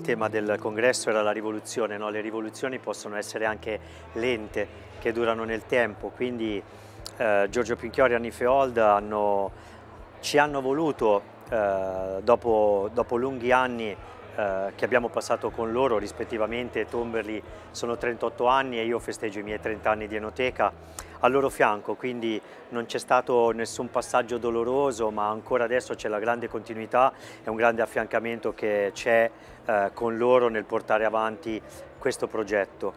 tema del congresso era la rivoluzione, no? le rivoluzioni possono essere anche lente, che durano nel tempo, quindi eh, Giorgio Pinchiori e Anni Feold hanno, ci hanno voluto eh, dopo, dopo lunghi anni eh, che abbiamo passato con loro, rispettivamente Tomberli sono 38 anni e io festeggio i miei 30 anni di Enoteca al loro fianco, quindi non c'è stato nessun passaggio doloroso, ma ancora adesso c'è la grande continuità e un grande affiancamento che c'è eh, con loro nel portare avanti questo progetto.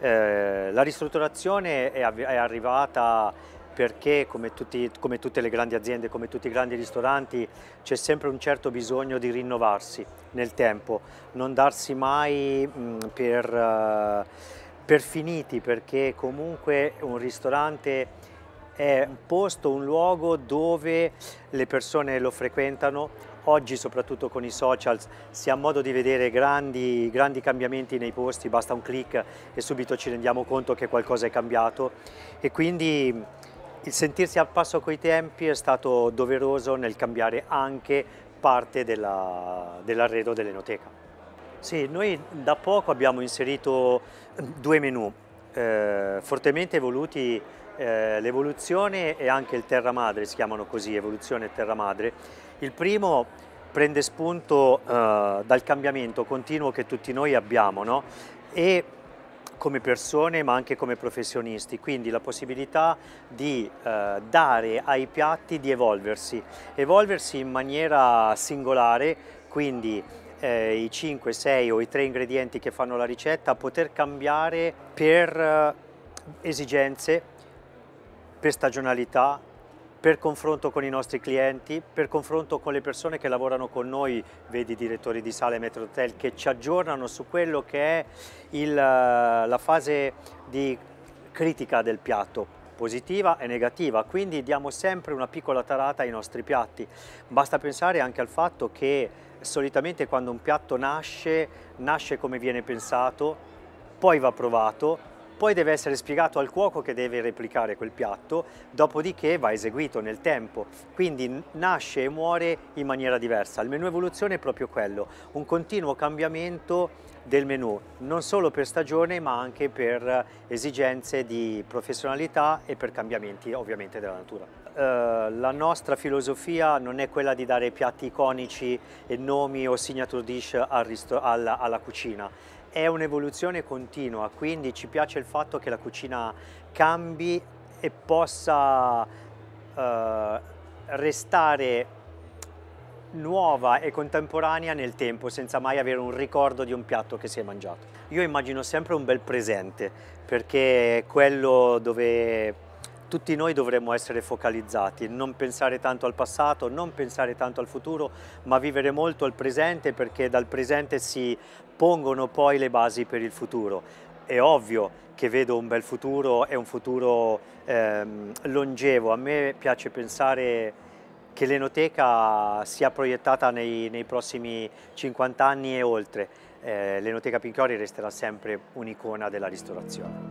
Eh, la ristrutturazione è, è arrivata perché come, tutti, come, tutte le grandi aziende, come tutti i grandi ristoranti, c'è sempre un certo bisogno di rinnovarsi nel tempo, non darsi mai mh, mm, per, uh, per finiti, perché comunque un ristorante è un posto, un luogo dove le persone lo frequentano, oggi soprattutto con i social si ha modo di vedere grandi, grandi, cambiamenti nei posti, basta un clic e subito ci rendiamo conto che qualcosa è cambiato e quindi il sentirsi al passo coi tempi è stato doveroso nel cambiare anche parte dell'arredo dell dell'enoteca. Sì, noi da poco abbiamo inserito due menu eh, fortemente evoluti eh, l'evoluzione e anche il terra madre, si chiamano così, evoluzione e terra madre. Il primo prende spunto eh, dal cambiamento continuo che tutti noi abbiamo no? e come persone ma anche come professionisti, quindi la possibilità di eh, dare ai piatti di evolversi, evolversi in maniera singolare, quindi eh, i 5, 6 o i 3 ingredienti che fanno la ricetta, poter cambiare per eh, esigenze, per stagionalità, per confronto con i nostri clienti, per confronto con le persone che lavorano con noi, vedi direttori di sale Metro Hotel, che ci aggiornano su quello che è il, la fase di critica del piatto, positiva e negativa, quindi diamo sempre una piccola tarata ai nostri piatti. Basta pensare anche al fatto che solitamente quando un piatto nasce, nasce come viene pensato, poi va provato, poi deve essere spiegato al cuoco che deve replicare quel piatto, dopodiché va eseguito nel tempo, quindi nasce e muore in maniera diversa. Il menu evoluzione è proprio quello, un continuo cambiamento del menù, non solo per stagione ma anche per esigenze di professionalità e per cambiamenti ovviamente della natura. Eh, la nostra filosofia non è quella di dare piatti iconici e nomi o signature dish al alla, alla cucina, è un'evoluzione continua, quindi ci piace il fatto che la cucina cambi e possa eh, restare nuova e contemporanea nel tempo, senza mai avere un ricordo di un piatto che si è mangiato. Io immagino sempre un bel presente, perché è quello dove tutti noi dovremmo essere focalizzati, non pensare tanto al passato, non pensare tanto al futuro, ma vivere molto al presente perché dal presente si pongono poi le basi per il futuro. È ovvio che vedo un bel futuro e un futuro ehm, longevo, a me piace pensare che l'enoteca sia proiettata nei, nei, prossimi 50 anni e oltre. Eh, l'enoteca Pinchiori resterà sempre un'icona della ristorazione.